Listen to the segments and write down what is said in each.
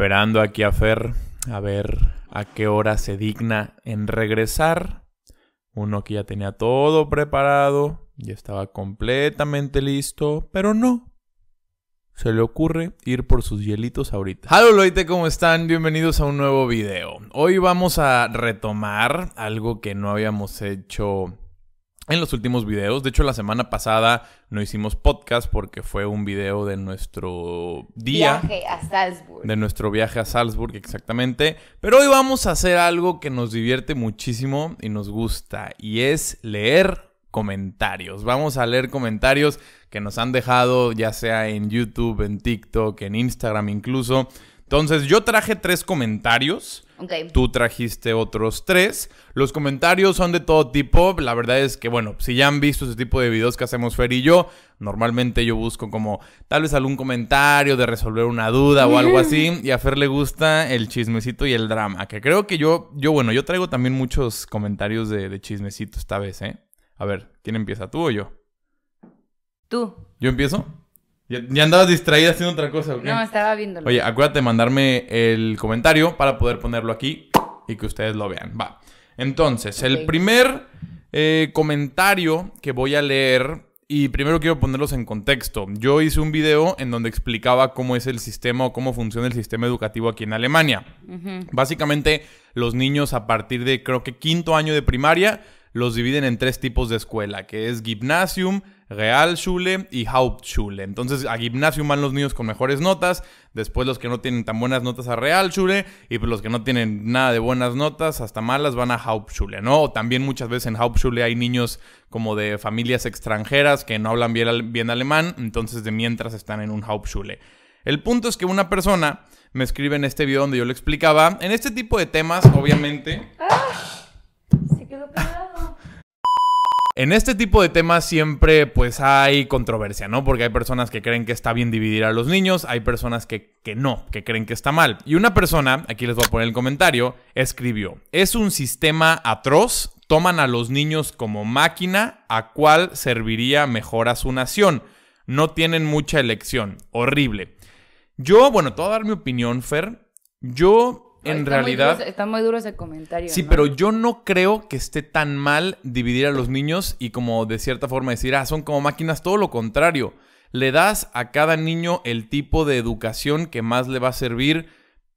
esperando aquí a Fer a ver a qué hora se digna en regresar. Uno que ya tenía todo preparado, y estaba completamente listo, pero no. Se le ocurre ir por sus hielitos ahorita. ¡Halo Loite, ¿cómo están? Bienvenidos a un nuevo video. Hoy vamos a retomar algo que no habíamos hecho en los últimos videos. De hecho, la semana pasada no hicimos podcast porque fue un video de nuestro día. Viaje a Salzburg. De nuestro viaje a Salzburg, exactamente. Pero hoy vamos a hacer algo que nos divierte muchísimo y nos gusta. Y es leer comentarios. Vamos a leer comentarios que nos han dejado, ya sea en YouTube, en TikTok, en Instagram incluso. Entonces, yo traje tres comentarios. Tú trajiste otros tres. Los comentarios son de todo tipo. La verdad es que, bueno, si ya han visto ese tipo de videos que hacemos Fer y yo, normalmente yo busco como tal vez algún comentario de resolver una duda o algo así. Y a Fer le gusta el chismecito y el drama. Que creo que yo, yo bueno, yo traigo también muchos comentarios de, de chismecito esta vez, ¿eh? A ver, ¿quién empieza? ¿Tú o yo? Tú. ¿Yo empiezo? ¿Ya, andabas distraída haciendo otra cosa, ¿ok? No, estaba viéndolo. Oye, acuérdate de mandarme el comentario para poder ponerlo aquí y que ustedes lo vean. Va. Entonces, el primer eh, comentario que voy a leer y primero quiero ponerlos en contexto. Yo hice un video en donde explicaba cómo es el sistema o cómo funciona el sistema educativo aquí en Alemania. Básicamente, los niños a partir de creo que quinto año de primaria los dividen en tres tipos de escuela, que es gymnasium, Real Schule y Hauptschule. Entonces a gimnasio van los niños con mejores notas, después los que no tienen tan buenas notas a Real Schule. y pues los que no tienen nada de buenas notas hasta malas van a Hauptschule, ¿no? también muchas veces en Hauptschule hay niños como de familias extranjeras que no hablan bien, bien alemán, entonces de mientras están en un Hauptschule. El punto es que una persona me escribe en este video donde yo lo explicaba, en este tipo de temas, obviamente... Ah, se quedó en este tipo de temas siempre pues hay controversia, ¿no? Porque hay personas que creen que está bien dividir a los niños, hay personas que, no, que creen que está mal. Y una persona, aquí les voy a poner el comentario, escribió, es un sistema atroz, toman a los niños como máquina, a cuál serviría mejor a su nación. No tienen mucha elección, horrible. Yo, bueno, te voy a dar mi opinión, Fer. Yo en realidad... está muy duro ese comentario. Sí, pero yo no creo que esté tan mal dividir a los niños y como de cierta forma decir, ah, son como máquinas, todo lo contrario. Le das a cada niño el tipo de educación que más le va a servir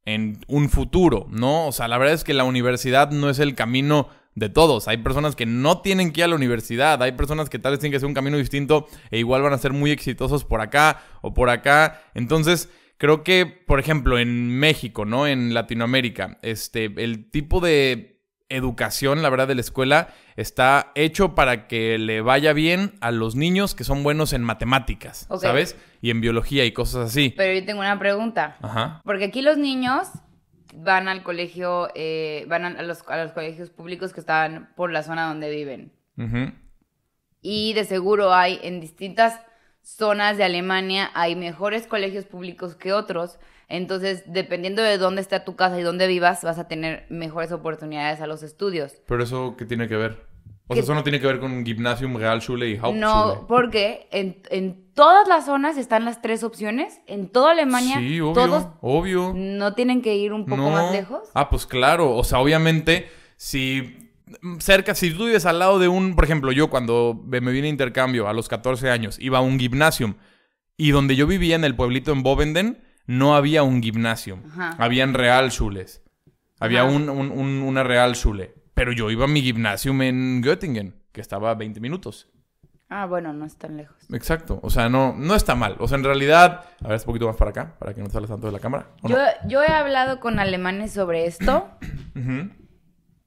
en un futuro, ¿no? O sea, la verdad es que la universidad no es el camino de todos. Hay personas que no tienen que ir a la universidad, hay personas que tal vez tienen que hacer un camino distinto e igual van a ser muy exitosos por acá o por acá. Entonces, Creo que, por ejemplo, en México, ¿no? En Latinoamérica, este, el tipo de educación, la verdad, de la escuela está hecho para que le vaya bien a los niños que son buenos en matemáticas, ¿sabes? Y en biología y cosas así. Pero yo tengo una pregunta. Ajá. Porque aquí los niños van al colegio, eh, van a los, colegios públicos que están por la zona donde viven. Y de seguro hay en distintas zonas de Alemania hay mejores colegios públicos que otros. Entonces, dependiendo de dónde está tu casa y dónde vivas, vas a tener mejores oportunidades a los estudios. Pero eso, ¿qué tiene que ver? O sea, eso no tiene que ver con Gymnasium, Realschule y Hauptschule. No, porque en, todas las zonas están las tres opciones. En toda Alemania, sí, obvio, obvio. no tienen que ir un poco más lejos. Ah, pues claro. O sea, obviamente, si Mm, cerca, si tú vives al lado de un, por ejemplo, yo cuando me vine a intercambio a los 14 años, iba a un gimnasio y donde yo vivía en el pueblito en Bovenden, no había un gimnasio, Habían Real Schules. había un, un, un, una pero yo iba a mi gimnasio en Göttingen, que estaba a 20 minutos. Ah, bueno, no es tan lejos. Exacto. O sea, no, no está mal. O sea, en realidad. A ver, un poquito más para acá, para que no te tanto de la cámara. Yo, he hablado con alemanes sobre esto.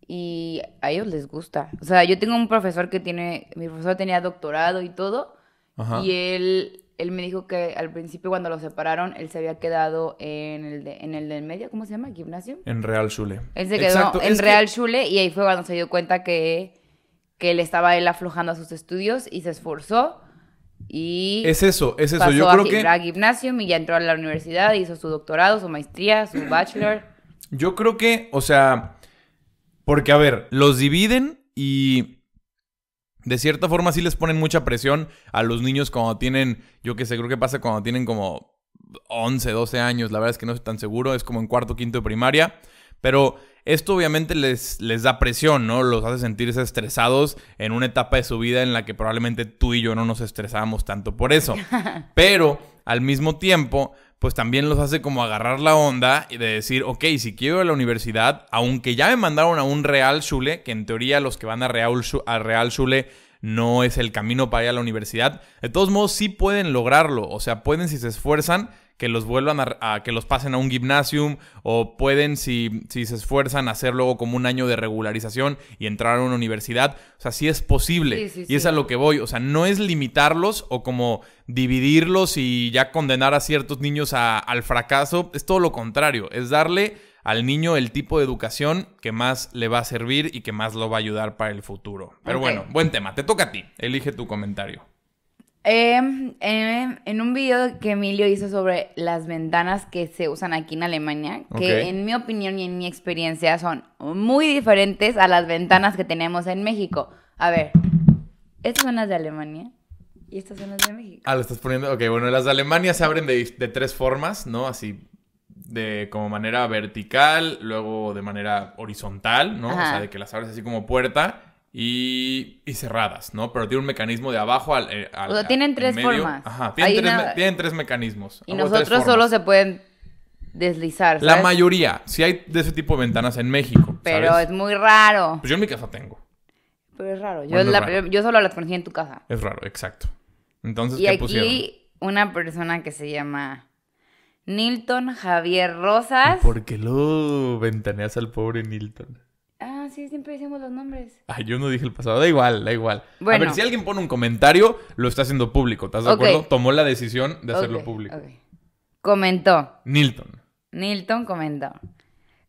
y a ellos les gusta. O sea, yo tengo un profesor que tiene, mi profesor tenía doctorado y todo, Ajá. y él, él me dijo que al principio cuando lo separaron, él se había quedado en el, de, en el del medio, ¿cómo se llama? ¿Gimnasio? En Real Chule. Él se quedó en Real Chule y ahí fue cuando se dio cuenta que, que él estaba él aflojando a sus estudios y se esforzó. Y es eso, es eso. yo creo a, que. A gimnasio y ya entró a la universidad, hizo su doctorado, su maestría, su bachelor. Yo creo que, o sea, porque, a ver, los dividen y de cierta forma sí les ponen mucha presión a los niños cuando tienen, yo qué sé, creo que pasa cuando tienen como 11, 12 años, la verdad es que no estoy tan seguro, es como en cuarto, quinto de primaria, pero esto obviamente les, les da presión, ¿no? Los hace sentirse estresados en una etapa de su vida en la que probablemente tú y yo no nos estresábamos tanto por eso. Pero al mismo tiempo, pues también los hace como agarrar la onda y de decir, ok, si quiero ir a la universidad, aunque ya me mandaron a un Real Chule que en teoría los que van a Real, a Real Zule no es el camino para ir a la universidad, de todos modos sí pueden lograrlo, o sea, pueden si se esfuerzan que los vuelvan a, que los pasen a un gimnasium o pueden, si, si se esfuerzan, hacer luego como un año de regularización y entrar a una universidad. O sea, sí es posible. y es a lo que voy. O sea, no es limitarlos o como dividirlos y ya condenar a ciertos niños al fracaso. Es todo lo contrario. Es darle al niño el tipo de educación que más le va a servir y que más lo va a ayudar para el futuro. Pero bueno, buen tema. Te toca a ti. Elige tu comentario. Em, em, en un video que Emilio hizo sobre las ventanas que se usan aquí en Alemania, que en mi opinión y en mi experiencia son muy diferentes a las ventanas que tenemos en México. A ver, estas son las de Alemania. Y estas son las de México. Ah, lo estás poniendo. Ok, bueno, las de Alemania se abren de, tres formas, ¿no? Así, de como manera vertical, luego de manera horizontal, ¿no? O sea, de que las abres así como puerta y, cerradas, ¿no? Pero tiene un mecanismo de abajo al, eh, o sea, tienen tres formas. Ajá, tienen tres, mecanismos. Y nosotros solo se pueden deslizar. La mayoría, si hay de ese tipo de ventanas en México. Pero es muy raro. Pues yo en mi casa tengo. Pero es raro. Yo, solo las conocí en tu casa. Es raro, exacto. Entonces, y aquí una persona que se llama Nilton Javier Rosas. Porque lo ventaneas al pobre Nilton? Ah, sí, siempre decimos los nombres. Ay, yo no dije el pasado. Da igual, da igual. A ver, si alguien pone un comentario, lo está haciendo público. ¿Estás de acuerdo? Tomó la decisión de hacerlo público. Comentó. Nilton. Nilton comentó.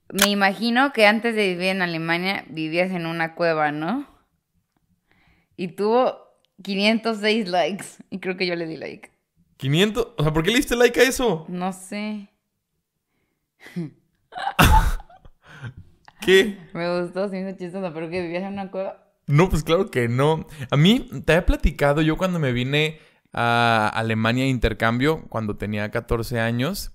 Me imagino que antes de vivir en Alemania vivías en una cueva, ¿no? Y tuvo 506 likes. Y creo que yo le di like. 500, o sea, ¿por qué le diste like a eso? No sé. Me gustó, sí pero que vivías en una cueva. No, pues claro que no. A mí, te había platicado yo cuando me vine a Alemania de intercambio, cuando tenía 14 años,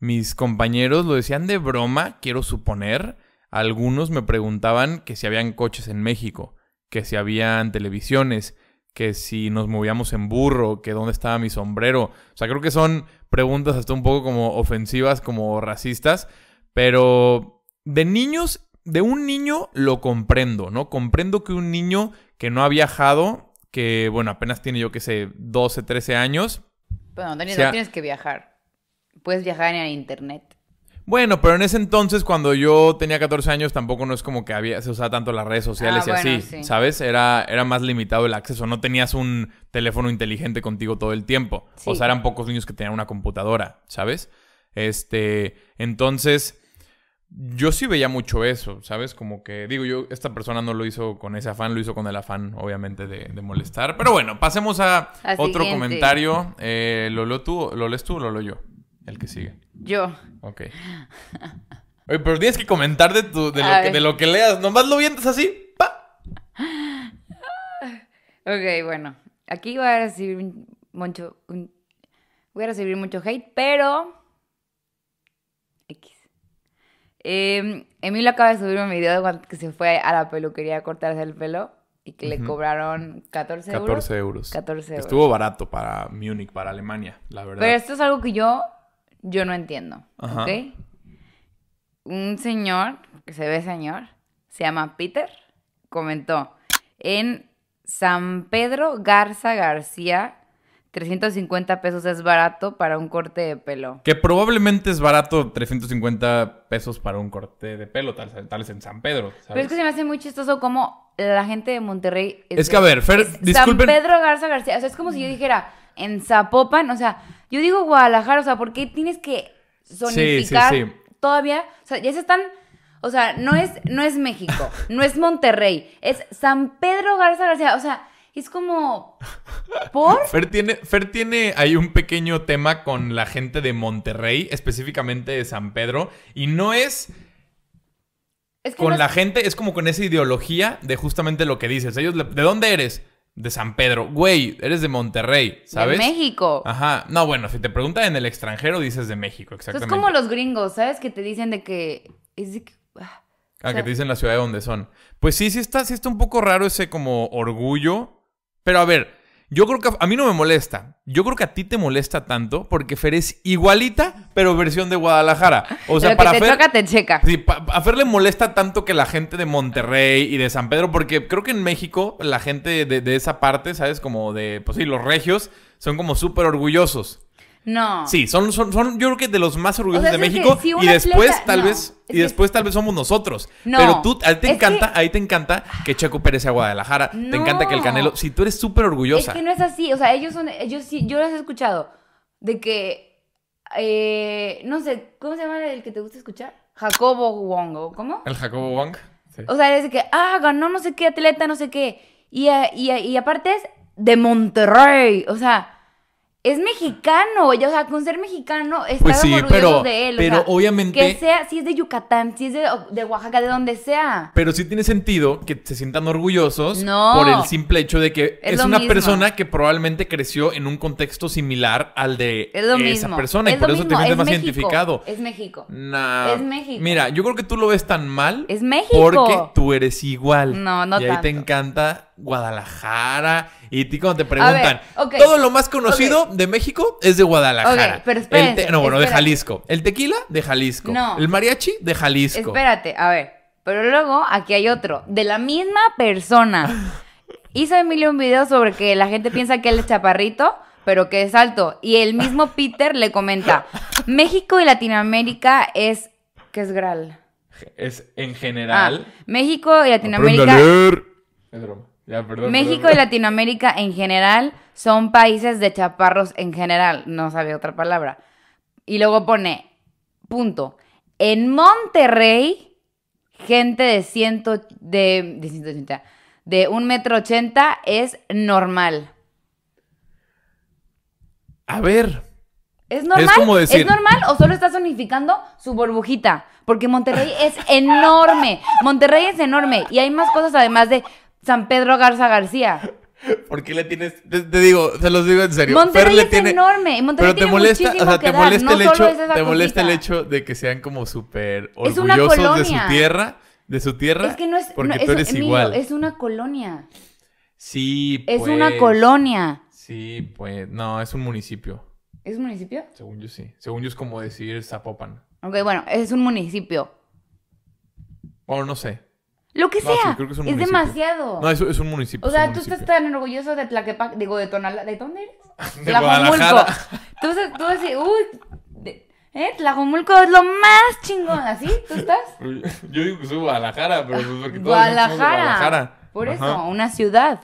mis compañeros lo decían de broma, quiero suponer. Algunos me preguntaban que si habían coches en México, que si habían televisiones, que si nos movíamos en burro, que dónde estaba mi sombrero. O sea, creo que son preguntas hasta un poco como ofensivas, como racistas, pero de niños, de un niño lo comprendo, ¿no? Comprendo que un niño que no ha viajado, que bueno, apenas tiene yo que sé, 12, 13 años. Bueno, no tienes que viajar. Puedes viajar en internet. Bueno, pero en ese entonces, cuando yo tenía 14 años, tampoco no es como que había, se usaba tanto las redes ah, sociales y así, ¿sabes? Era, era más limitado el acceso, no tenías un teléfono inteligente contigo todo el tiempo. O sea, eran pocos niños que tenían una computadora, ¿sabes? Este, entonces, yo sí veía mucho eso, ¿sabes? Como que, digo yo, esta persona no lo hizo con ese afán, lo hizo con el afán, obviamente, de, molestar. Pero bueno, pasemos a, otro comentario. Eh, ¿Lo lees tú, lo lees tú o lo leo yo? El que sigue. Yo. Ok. Oye, pero tienes que comentar de, tu, de, lo que, de, lo que, leas. Nomás lo vientes así. ¡Pa! Ok, bueno. Aquí voy a recibir mucho... voy a recibir mucho hate, pero... X. Eh, acaba de subir un video de cuando que se fue a la peluquería a cortarse el pelo y que le cobraron 14 euros. 14 euros. 14 Estuvo barato para Múnich, para Alemania, la verdad. Pero esto es algo que yo, yo no entiendo. Un señor, que se ve señor, se llama Peter, comentó en San Pedro Garza García 350 pesos es barato para un corte de pelo. Que probablemente es barato 350 pesos para un corte de pelo, tal, tal en San Pedro. Pero es que se me hace muy chistoso cómo la gente de Monterrey. Es, que a ver, Fer, disculpen. San Pedro Garza García. O sea, es como si yo dijera en Zapopan, o sea, yo digo Guadalajara, o sea, ¿por qué tienes que zonificar todavía? O sea, ya se están. O sea, no es, no es México, no es Monterrey, es San Pedro Garza García. O sea, es como. ¿Por? Fer tiene, Fer tiene ahí un pequeño tema con la gente de Monterrey, específicamente de San Pedro, y no es. es con la gente, es como con esa ideología de justamente lo que dices. Ellos, ¿de dónde eres? de San Pedro. Güey, eres de Monterrey, ¿sabes? De México. Ajá. No, bueno, si te preguntan en el extranjero, dices de México, exactamente. Es como los gringos, ¿sabes? Que te dicen de que... que... Ah, ah que te dicen la ciudad de donde son. Pues sí, sí está, sí está un poco raro ese como orgullo pero a ver, yo creo que a mí no me molesta. Yo creo que a ti te molesta tanto porque Fer es igualita, pero versión de Guadalajara. O sea, para te Fer, te checa. Sí, a Fer le molesta tanto que la gente de Monterrey y de San Pedro, porque creo que en México la gente de, de esa parte, ¿sabes? Como de, pues sí, los regios son como súper orgullosos. No. Sí, son, son, son yo creo que de los más orgullosos de México. y después tal vez y después tal vez somos nosotros. Pero tú, a te encanta, ahí te encanta que Checo Pérez a Guadalajara, te encanta que el Canelo, si tú eres súper orgullosa. Es que no es así, o sea, ellos son, ellos sí, yo las he escuchado, de que, eh, no sé, ¿cómo se llama el que te gusta escuchar? Jacobo Wong, ¿cómo? El Jacobo Wong. O sea, desde que, ah, ganó no sé qué atleta, no sé qué. Y, eh, y, y aparte es de Monterrey, o sea es mexicano, o sea, con ser mexicano está pues sí, pero, de él. Pero obviamente. Que sea, si es de Yucatán, si es de, Oaxaca, de donde sea. Pero sí tiene sentido que se sientan orgullosos por el simple hecho de que es, una persona que probablemente creció en un contexto similar al de esa persona y por eso te sientes más identificado. Es México. Nah. Es México. Mira, yo creo que tú lo ves tan mal. Es México. Porque tú eres igual. No, no Y ahí te encanta Guadalajara. Y ti cuando te preguntan, todo lo más conocido de México es de Guadalajara. no, bueno, de Jalisco. El tequila de Jalisco. No. El mariachi de Jalisco. Espérate, a ver. Pero luego aquí hay otro, de la misma persona. Hizo Emilio un video sobre que la gente piensa que él es chaparrito, pero que es alto. Y el mismo Peter le comenta, México y Latinoamérica es... ¿Qué es Gral? Es en general. Ah, México y Latinoamérica... Es México y Latinoamérica en general son países de chaparros en general. No sabía otra palabra. Y luego pone, punto. En Monterrey, gente de ciento, de, de 180, de un metro ochenta es normal. A ver. ¿Es normal? Es, ¿Es normal o solo estás unificando su burbujita? Porque Monterrey es enorme. Monterrey es enorme. Y hay más cosas además de San Pedro Garza García. ¿Por qué le tienes.? Te, digo, se los digo en serio. Monterrey es enorme. Monterrey pero te tiene molesta, o te molesta, el, hecho, te molesta el hecho de que sean como súper orgullosos de su tierra. De su tierra. Es que no es. es, eres igual. Es una colonia. Sí, pues. Es una pues. colonia. Sí, pues. No, es un municipio. ¿Es un municipio? Según yo sí. Según yo es como decir Zapopan. Ok, bueno, es un municipio. O no sé. Lo que sea. es, demasiado. No, es, es un municipio. O sea, tú estás tan orgulloso de Tlaquepaque? digo, de Tonalá. ¿De dónde eres? De Guadalajara. Tú, tú decir, uy, ¿eh? Tlajomulco es lo más chingón. ¿Así? ¿Tú estás? Yo digo que soy Guadalajara, pero pues porque Guadalajara. Guadalajara. Por eso, una ciudad.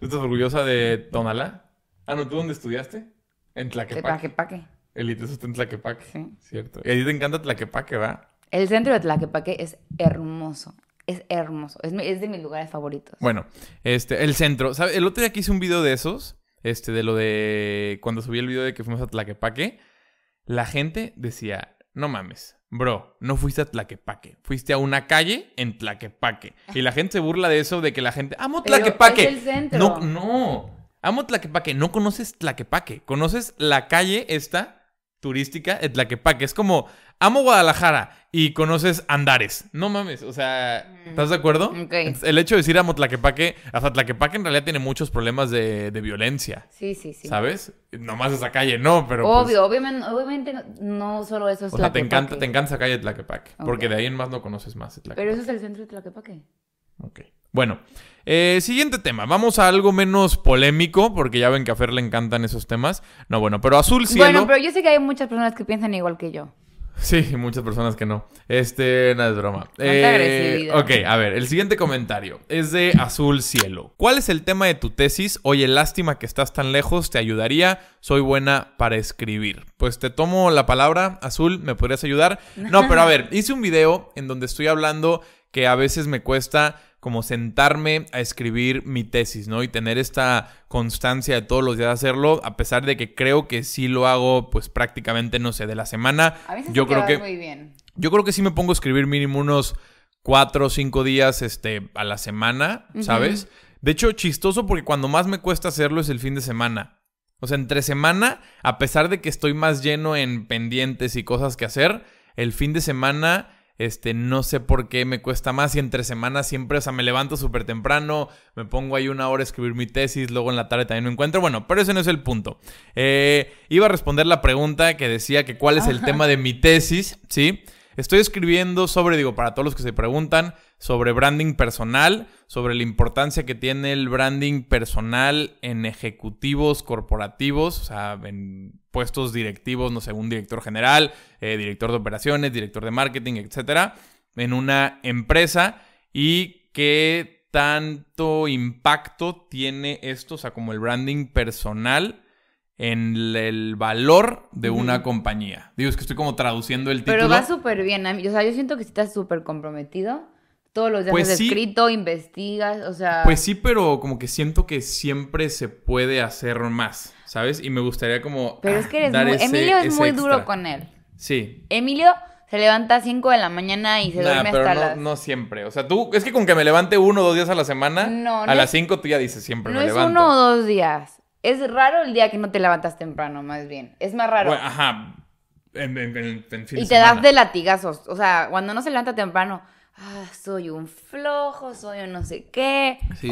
¿Tú estás orgullosa de Tonalá? Ah, no, ¿tú dónde estudiaste? En Tlaquepaque. Tlaquepaque. El ITESO está en Tlaquepaque. Sí. Cierto. Y a ti te encanta Tlaquepaque, ¿va? El centro de Tlaquepaque es hermoso es hermoso. Es, es de mis lugares favoritos. Bueno, este, el centro. ¿sabe? El otro día que hice un video de esos, este, de lo de cuando subí el video de que fuimos a Tlaquepaque, la gente decía, no mames, bro, no fuiste a Tlaquepaque, fuiste a una calle en Tlaquepaque. Y la gente se burla de eso, de que la gente, amo Tlaquepaque. es el centro. No, no, amo Tlaquepaque, no conoces Tlaquepaque, conoces la calle esta turística, Etlaquepaque. Es como, amo Guadalajara y conoces Andares. No mames, o sea, mm. ¿estás de acuerdo? El hecho de decir amo Tlaquepaque, hasta Tlaquepaque en realidad tiene muchos problemas de, violencia. Sí, sí, sí. ¿Sabes? Nomás esa calle no, pero. Pues Obvio, obviamente, obviamente no solo eso es O sea, te encanta, te encanta esa calle de Tlaquepaque, porque de ahí en más no conoces más Tlaquepaque. Pero eso es el centro de Tlaquepaque. Ok. Bueno, eh, siguiente tema, vamos a algo menos polémico, porque ya ven que a Fer le encantan esos temas. No, bueno, pero Azul Cielo... Bueno, pero yo sé que hay muchas personas que piensan igual que yo. Sí, muchas personas que no. Este, nada no es broma. Eh, ok, a ver, el siguiente comentario es de Azul Cielo. ¿Cuál es el tema de tu tesis? Oye, lástima que estás tan lejos, te ayudaría. Soy buena para escribir. Pues te tomo la palabra, Azul, ¿me podrías ayudar? No, pero a ver, hice un video en donde estoy hablando que a veces me cuesta como sentarme a escribir mi tesis, ¿no? Y tener esta constancia de todos los días de hacerlo, a pesar de que creo que sí lo hago, pues prácticamente, no sé, de la semana. A veces yo creo que muy bien. Yo creo que sí me pongo a escribir mínimo unos cuatro o cinco días este, a la semana, ¿sabes? De hecho, chistoso porque cuando más me cuesta hacerlo es el fin de semana. O sea, entre semana, a pesar de que estoy más lleno en pendientes y cosas que hacer, el fin de semana este, no sé por qué me cuesta más y entre semanas siempre, o sea, me levanto súper temprano, me pongo ahí una hora a escribir mi tesis, luego en la tarde también me encuentro. Bueno, pero ese no es el punto. Eh, iba a responder la pregunta que decía que cuál es el tema de mi tesis, ¿sí? sí Estoy escribiendo sobre, digo, para todos los que se preguntan, sobre branding personal, sobre la importancia que tiene el branding personal en ejecutivos corporativos, o sea, en puestos directivos, no sé, un director general, eh, director de operaciones, director de marketing, etcétera, en una empresa y qué tanto impacto tiene esto, o sea, como el branding personal en el valor de una compañía. Digo, es que estoy como traduciendo el título. Pero va súper bien. O sea, yo siento que estás súper comprometido. Todos los días pues has escrito, investigas, o sea... Pues sí, pero como que siento que siempre se puede hacer más, ¿sabes? Y me gustaría como... Pero es ah, que eres muy... Emilio es muy duro con él. Sí. Emilio se levanta a 5 de la mañana y se duerme hasta hasta no, las... no siempre. O sea, tú... Es que con que me levante uno o dos días a la semana... No, A las 5 tú ya dices siempre me levanto. es uno o dos días. Es raro el día que no te levantas temprano, más bien. Es más raro. ajá. En, y te das de latigazos. O sea, cuando no se levanta temprano, ah, soy un flojo, soy un no sé qué. Sí,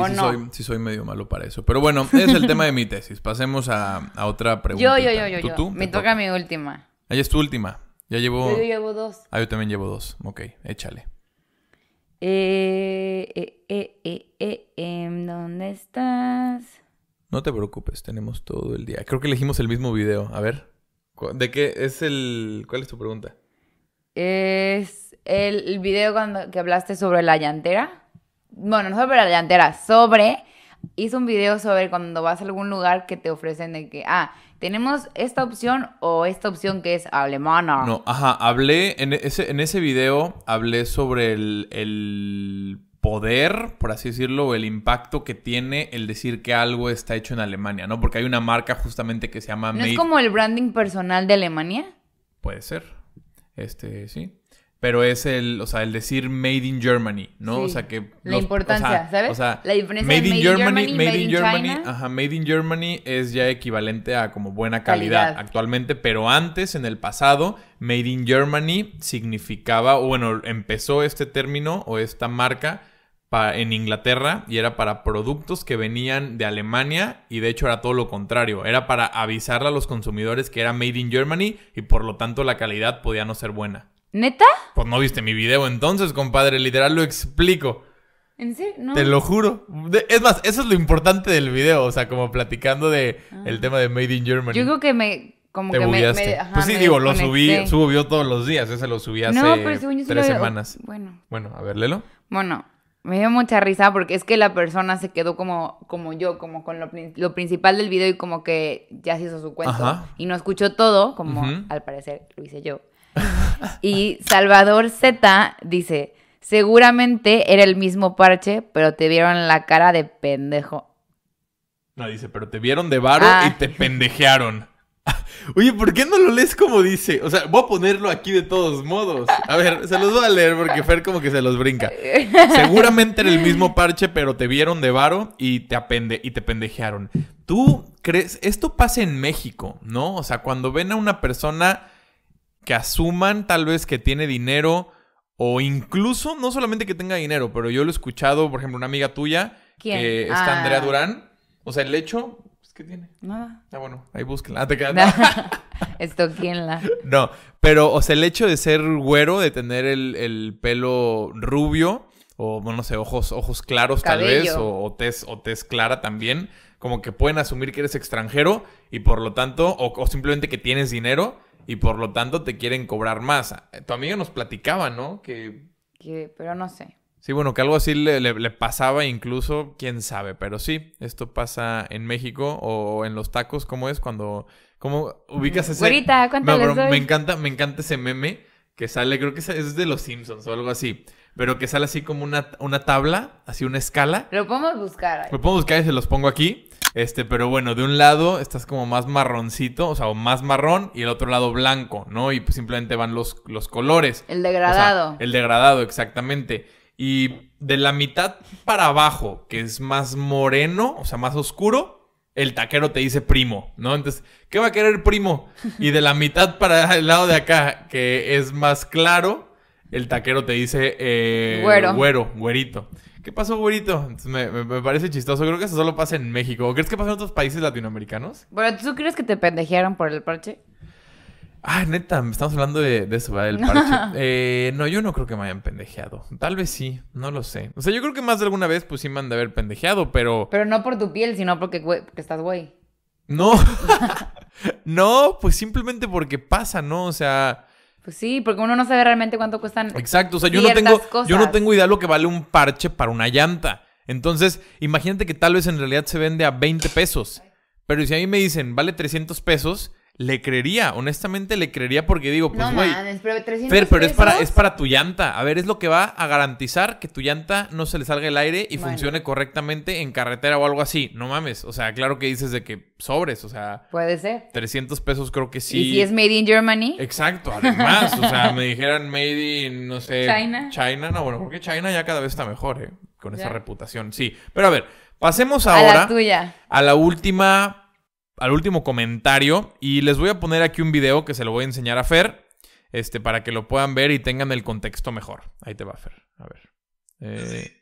sí, soy, medio malo para eso. Pero bueno, es el tema de mi tesis. Pasemos a, otra pregunta. Yo, yo, yo, yo. Me toca, mi última. Ahí es tu última. Ya llevo. Yo, llevo dos. Ah, yo también llevo dos. Ok, échale. eh, eh, eh, eh, eh em, ¿dónde estás? No te preocupes, tenemos todo el día. Creo que elegimos el mismo video. A ver. ¿De qué es el. ¿Cuál es tu pregunta? Es el video cuando, que hablaste sobre la llantera. Bueno, no sobre la llantera, sobre. Hice un video sobre cuando vas a algún lugar que te ofrecen de que, ah, tenemos esta opción o esta opción que es alemana. No, ajá, hablé, en e, ese, en ese video hablé sobre el poder, por así decirlo, el impacto que tiene el decir que algo está hecho en Alemania, ¿no? Porque hay una marca justamente que se llama... ¿No es como el branding personal de Alemania? Puede ser, este, sí. Pero es el, o sea, el decir Made in Germany, ¿no? O sea que... la importancia, ¿sabes? O sea, la diferencia made, in Germany, Made in Germany, ajá, Made in Germany es ya equivalente a como buena calidad, calidad, actualmente, pero antes, en el pasado, Made in Germany significaba, bueno, empezó este término o esta marca en Inglaterra y era para productos que venían de Alemania y de hecho era todo lo contrario, era para avisarle a los consumidores que era made in Germany y por lo tanto la calidad podía no ser buena. ¿Neta? Pues no viste mi video entonces, compadre, literal lo explico. ¿En serio? Te lo juro. Es más, eso es lo importante del video, o sea, como platicando de el ah. tema de Made in Germany. Yo creo que me te que Pues sí, digo, lo subí, subió todos los días, ese lo subí hace tres semanas. Bueno. Bueno, a ver, léelo. Bueno, me dio mucha risa porque es que la persona se quedó como, como yo, como con lo, lo principal del video y como que ya se hizo su cuento. Y no escuchó todo, como al parecer lo hice yo. y Salvador Z dice, seguramente era el mismo parche, pero te vieron la cara de pendejo. No, dice, pero te vieron de varo y ah. te pendejearon. Oye, ¿por qué no lo lees como dice? O sea, voy a ponerlo aquí de todos modos. A ver, se los voy a leer porque Fer como que se los brinca. Seguramente en el mismo parche, pero te vieron de varo y te apende y te pendejearon. ¿Tú crees esto pasa en México, no? O sea, cuando ven a una persona que asuman tal vez que tiene dinero o incluso no solamente que tenga dinero, pero yo lo he escuchado, por ejemplo, una amiga tuya que está Andrea ah. Durán, o sea, el hecho ¿Qué tiene? Nada. Ah, bueno, ahí búsquenla. Ah, te quedas. No, pero, o sea, el hecho de ser güero, de tener el, el pelo rubio, o bueno, no sé, ojos, ojos claros tal vez, o, o, tez, o tez clara también, como que pueden asumir que eres extranjero y por lo tanto, o, simplemente que tienes dinero y por lo tanto te quieren cobrar más. Tu amigo nos platicaba, ¿no? Que... que pero no sé. Sí, bueno, que algo así le, pasaba incluso, quién sabe, pero sí, esto pasa en México o en los tacos, ¿cómo es? Cuando, ¿cómo ubicas ese? Ahorita, no, me encanta, me encanta ese meme que sale, creo que es de los Simpsons o algo así, pero que sale así como una, una tabla, así una escala. Lo podemos buscar. Ahí. Lo podemos buscar y se los pongo aquí. Este, pero bueno, de un lado estás como más marroncito, o sea, más marrón, y el otro lado blanco, ¿no? Y pues simplemente van los, los colores. El degradado. el degradado, exactamente. Y de la mitad para abajo, que es más moreno, o sea, más oscuro, el taquero te dice primo, ¿no? Entonces, ¿qué va a querer primo? Y de la mitad para el lado de acá, que es más claro, el taquero te dice eh, güero. güero, güerito. ¿Qué pasó, güerito? me, me, parece chistoso. Creo que eso solo pasa en México. ¿O crees que pasa en otros países latinoamericanos? Bueno, ¿tú crees que te pendejearon por el parche? Ah, neta, estamos hablando de, eso, Del parche. Eh, no, yo no creo que me hayan pendejeado. Tal vez sí, no lo sé. O sea, yo creo que más de alguna vez, pues sí me han de haber pendejeado, pero. Pero no por tu piel, sino porque, güey, estás güey. No. no, pues simplemente porque pasa, ¿no? O sea. Pues sí, porque uno no sabe realmente cuánto cuestan. Exacto, o sea, yo no tengo. Yo no tengo idea lo que vale un parche para una llanta. Entonces, imagínate que tal vez en realidad se vende a 20 pesos. Pero si a mí me dicen, vale 300 pesos le creería, honestamente le creería porque digo, pues güey, no pero, pero es para es para tu llanta. A ver, es lo que va a garantizar que tu llanta no se le salga el aire y funcione correctamente en carretera o algo así. No mames, o sea, claro que dices de que sobres, o sea, puede ser. 300 pesos creo que sí. Y si es made in Germany? Exacto, además, o sea, me dijeran made in no sé, China. China, no, bueno, porque China ya cada vez está mejor, eh, con esa reputación. Sí, pero a ver, pasemos ahora a tuya. A la última al último comentario y les voy a poner aquí un video que se lo voy a enseñar a Fer, este, para que lo puedan ver y tengan el contexto mejor. Ahí te va, Fer. A ver. Eh,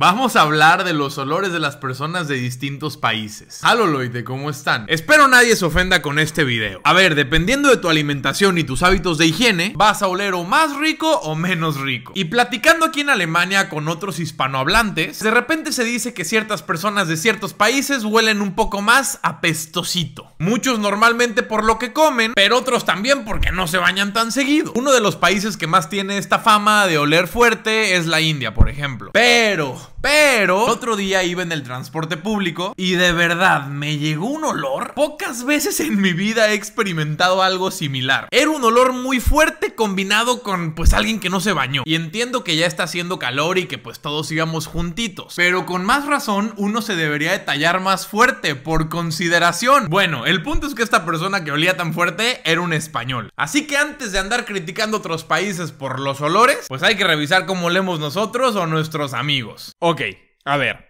Vamos a hablar de los olores de las personas de distintos países. Haloloide, ¿cómo están? Espero nadie se ofenda con este video. A ver, dependiendo de tu alimentación y tus hábitos de higiene, vas a oler o más rico o menos rico. Y platicando aquí en Alemania con otros hispanohablantes, de repente se dice que ciertas personas de ciertos países huelen un poco más apestosito Muchos normalmente por lo que comen, pero otros también porque no se bañan tan seguido. Uno de los países que más tiene esta fama de oler fuerte es la India, por ejemplo. Pero pero otro día iba en el transporte público y de verdad me llegó un olor. Pocas veces en mi vida he experimentado algo similar. Era un olor muy fuerte combinado con pues alguien que no se bañó. Y entiendo que ya está haciendo calor y que pues todos íbamos juntitos. Pero con más razón uno se debería detallar más fuerte por consideración. Bueno, el punto es que esta persona que olía tan fuerte era un español. Así que antes de andar criticando otros países por los olores, pues hay que revisar cómo olemos nosotros o nuestros amigos. Ok, a ver.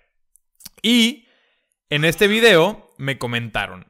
Y en este video me comentaron.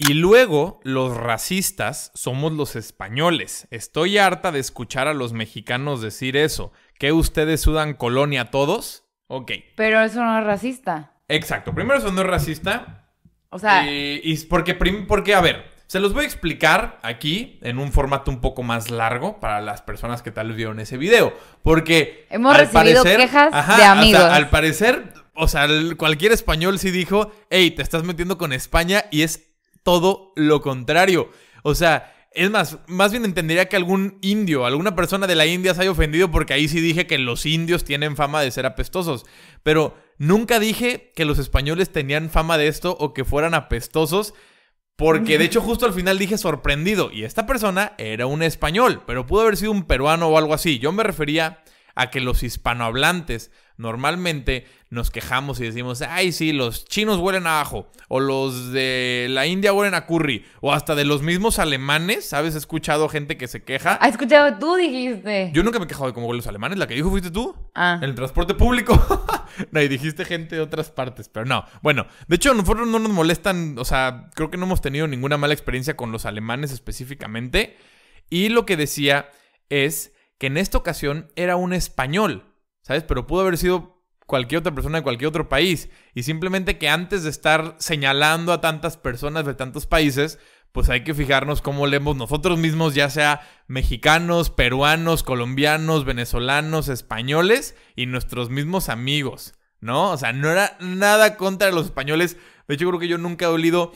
Y luego los racistas somos los españoles. Estoy harta de escuchar a los mexicanos decir eso. ¿Que ustedes sudan colonia todos? Ok. Pero eso no es racista. Exacto. Primero eso no es racista. O sea. Eh, y y porque, porque, a ver, se los voy a explicar aquí en un formato un poco más largo para las personas que tal vez vieron ese video. Porque. Hemos recibido quejas de amigos. al parecer, o sea, cualquier español sí dijo: hey, te estás metiendo con España y es todo lo contrario. O sea, es más, más bien entendería que algún indio, alguna persona de la India se haya ofendido porque ahí sí dije que los indios tienen fama de ser apestosos. Pero nunca dije que los españoles tenían fama de esto o que fueran apestosos. Porque de hecho justo al final dije sorprendido y esta persona era un español, pero pudo haber sido un peruano o algo así. Yo me refería a que los hispanohablantes normalmente nos quejamos y decimos, ay, sí, los chinos huelen a ajo, o los de la India huelen a curry, o hasta de los mismos alemanes, ¿sabes? He escuchado gente que se queja. ¿Has escuchado tú, dijiste? Yo nunca me he quejado de cómo huelen los alemanes, la que dijo fuiste tú. Ah. En el transporte público. no, y dijiste gente de otras partes, pero no. Bueno, de hecho, nosotros no nos molestan, o sea, creo que no hemos tenido ninguna mala experiencia con los alemanes específicamente. Y lo que decía es que en esta ocasión era un español, ¿sabes? Pero pudo haber sido cualquier otra persona de cualquier otro país. Y simplemente que antes de estar señalando a tantas personas de tantos países, pues hay que fijarnos cómo leemos nosotros mismos, ya sea mexicanos, peruanos, colombianos, venezolanos, españoles y nuestros mismos amigos, ¿no? O sea, no era nada contra los españoles. De hecho, creo que yo nunca he olido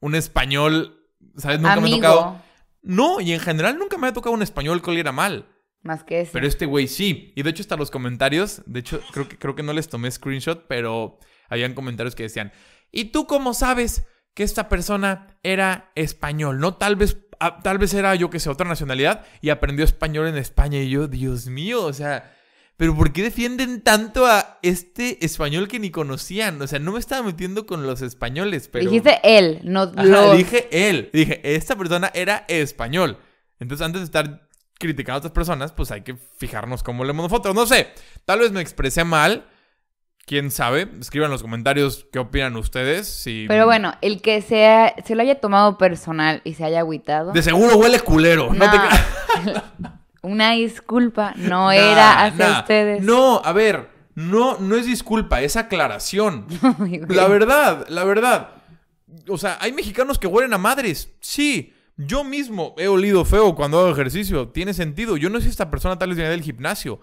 un español, ¿sabes? Nunca me ha tocado. No, y en general nunca me ha tocado un español que oliera mal. Más que ese. Pero este güey sí. Y de hecho, hasta los comentarios, de hecho, creo que, creo que no les tomé screenshot, pero habían comentarios que decían, ¿y tú cómo sabes que esta persona era español? No, tal vez, ah, tal vez era, yo que sé, otra nacionalidad y aprendió español en España. Y yo, Dios mío, o sea, pero ¿por qué defienden tanto a este español que ni conocían? O sea, no me estaba metiendo con los españoles, pero... Dijiste él, no dije él. Dije, esta persona era español. Entonces, antes de estar criticar a otras personas, pues hay que fijarnos cómo leemos fotos. No sé, tal vez me expresé mal. Quién sabe, escriban en los comentarios qué opinan ustedes. Pero bueno, el que sea, se lo haya tomado personal y se haya agüitado. De seguro huele culero. una disculpa no era hacia ustedes. No, a ver, no, no es disculpa, es aclaración. la verdad, la verdad. O sea, hay mexicanos que huelen a madres, sí. Yo mismo he olido feo cuando hago ejercicio. Tiene sentido. Yo no sé si esta persona tal vez viene del gimnasio.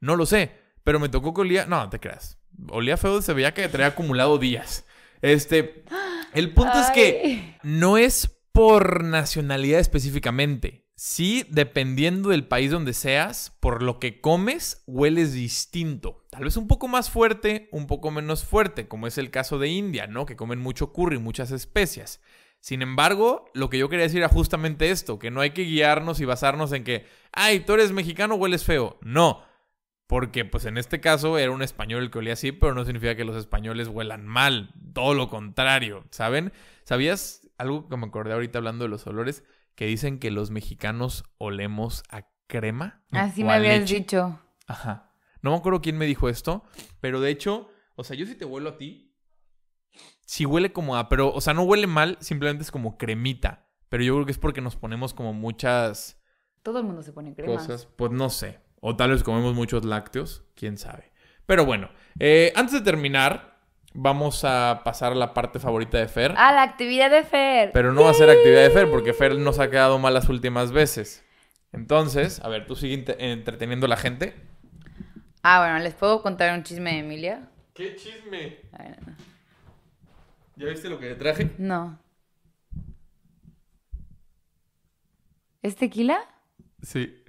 No lo sé. Pero me tocó que olía. No, te creas. Olía feo, se veía que traía acumulado días. Este. El punto es que no es por nacionalidad específicamente. Sí, dependiendo del país donde seas, por lo que comes, hueles distinto. Tal vez un poco más fuerte, un poco menos fuerte, como es el caso de India, ¿no? Que comen mucho curry, muchas especias. Sin embargo, lo que yo quería decir era justamente esto, que no hay que guiarnos y basarnos en que, ay, tú eres mexicano, hueles feo. No, porque pues en este caso era un español el que olía así, pero no significa que los españoles huelan mal, todo lo contrario, ¿saben? ¿Sabías algo que me acordé ahorita hablando de los olores? Que dicen que los mexicanos olemos a crema. Así me habías dicho. Ajá. No me acuerdo quién me dijo esto, pero de hecho, o sea, yo si te vuelo a ti, si huele como a, pero, o sea, no huele mal, simplemente es como cremita. Pero yo creo que es porque nos ponemos como muchas... Todo el mundo se pone crema. Cosas, pues no sé. O tal vez comemos muchos lácteos, quién sabe. Pero bueno, eh, antes de terminar, vamos a pasar a la parte favorita de Fer. ¡Ah, la actividad de Fer. Pero no va a ser actividad de Fer porque Fer nos ha quedado mal las últimas veces. Entonces, a ver, tú sigue entreteniendo a la gente. Ah, bueno, ¿les puedo contar un chisme de Emilia? ¿Qué chisme? ¿Ya viste lo que traje? No. ¿Es tequila? Sí.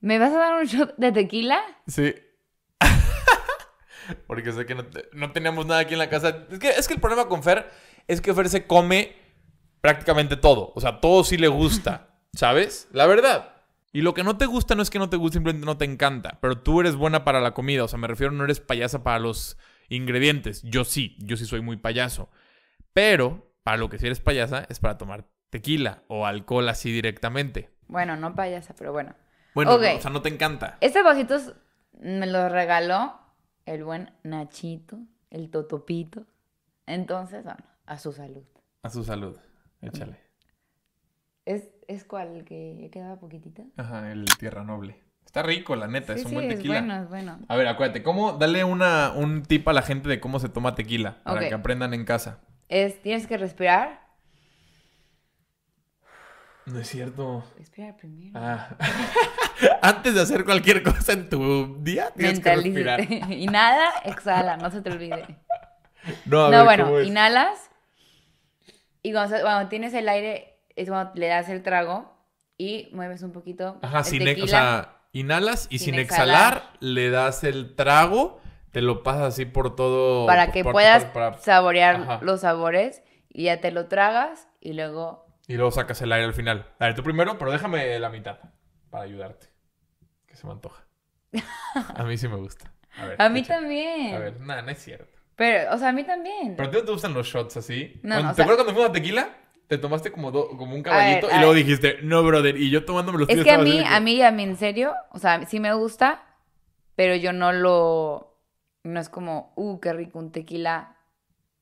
¿Me vas a dar un shot de tequila? Sí. Porque sé que no, teníamos nada aquí en la casa. Es que, es que el problema con Fer es que Fer se come prácticamente todo. O sea, todo sí le gusta. ¿Sabes? La verdad. Y lo que no te gusta no es que no te guste, simplemente no te encanta. Pero tú eres buena para la comida. O sea, me refiero, no eres payasa para los Ingredientes, yo sí, yo sí soy muy payaso. Pero para lo que si eres payasa es para tomar tequila o alcohol así directamente. Bueno, no payasa, pero bueno. Bueno, o sea, no te encanta. este vasito me lo regaló el buen Nachito, el Totopito. Entonces, bueno, a su salud. A su salud, échale. ¿Es, es cuál? que quedaba poquitita? Ajá, el Tierra Noble. Está rico, la neta, es un buen tequila. Es bueno, es bueno. A ver, acuérdate, ¿cómo? Dale una, un tip a la gente de cómo se toma tequila para que aprendan en casa. Es, tienes que respirar. No es cierto. Respira primero. Ah. Antes de hacer cualquier cosa en tu día, tienes que respirar. Inhala, exhala, no se te olvide. No, a no bueno, inhalas y cuando, tienes el aire, es cuando le das el trago y mueves un poquito. Ajá, sin e, o sea, Inhalas y sin, exhalar, le das el trago, te lo pasas así por todo. Para que puedas saborear los sabores y ya te lo tragas y luego... Y luego sacas el aire al final. A ver, tú primero, pero déjame la mitad para ayudarte. Que se me antoja. A mí sí me gusta. A, mí también. A ver, nada, no es cierto. Pero, o sea, a mí también. Pero a ti te gustan los shots así. ¿Te acuerdas cuando fuimos a tequila? te tomaste como, como un caballito y luego dijiste, no, brother, y yo tomándome los Es que a mí, a mí, a mí, en serio, o sea, sí me gusta, pero yo no lo, no es como, uh, qué rico un tequila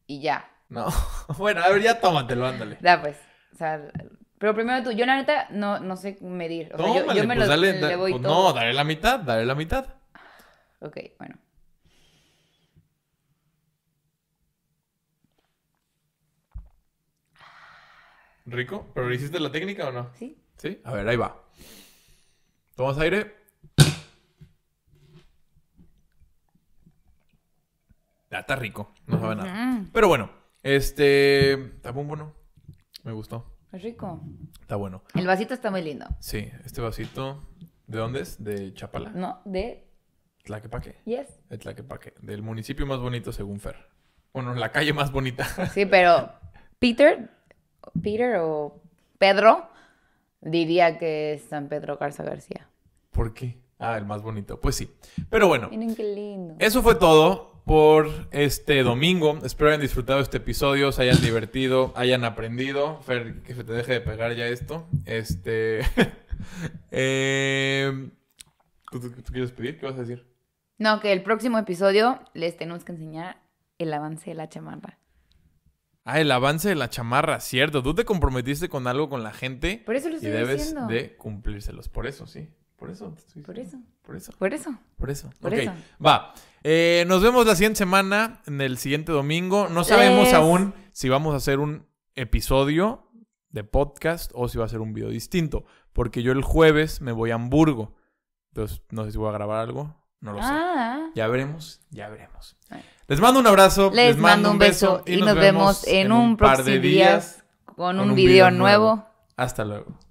y ya. No, bueno, a ver, ya tómatelo, ándale. Da pues, o sea, pero primero tú, yo la neta no, no sé medir, o sea, yo, me pues lo voy pues No, daré la mitad, daré la mitad. Ok, bueno. Rico, pero ¿hiciste la técnica o no? Sí. Sí, a ver, ahí va. Tomas aire. Ya ah, está rico, no sabe nada. Mm. Pero bueno, este. Está muy bueno. Me gustó. Es rico. Está bueno. El vasito está muy lindo. Sí, este vasito. ¿De dónde es? ¿De Chapala? No, de. Tlaquepaque. Yes. De Tlaquepaque. Del municipio más bonito según Fer. Bueno, la calle más bonita. Sí, pero Peter Peter o Pedro, diría que es San Pedro Garza García. ¿Por qué? Ah, el más bonito. Pues sí. Pero bueno. Miren qué lindo. Eso fue todo por este domingo. Espero hayan disfrutado este episodio, se hayan divertido, hayan aprendido. Fer, que se te deje de pegar ya esto. Este. Eh, tú quieres pedir? ¿Qué vas a decir? No, que el próximo episodio les tenemos que enseñar el avance de la chamarra. Ah, el avance de la chamarra, cierto. Tú te comprometiste con algo con la gente. Por eso lo estoy Y debes de cumplírselos. Por eso, sí. Por eso. Por eso. Por eso. Por eso. Por eso. ok, va. Eh, nos vemos la siguiente semana, en el siguiente domingo. No sabemos aún si vamos a hacer un episodio de podcast o si va a ser un video distinto. Porque yo el jueves me voy a Hamburgo. Entonces, no sé si voy a grabar algo. No lo sé. Ah. Ya veremos, ya veremos. Les mando un abrazo. Les, mando, un beso. Y, nos, vemos en un par de días con un, video nuevo. Hasta luego.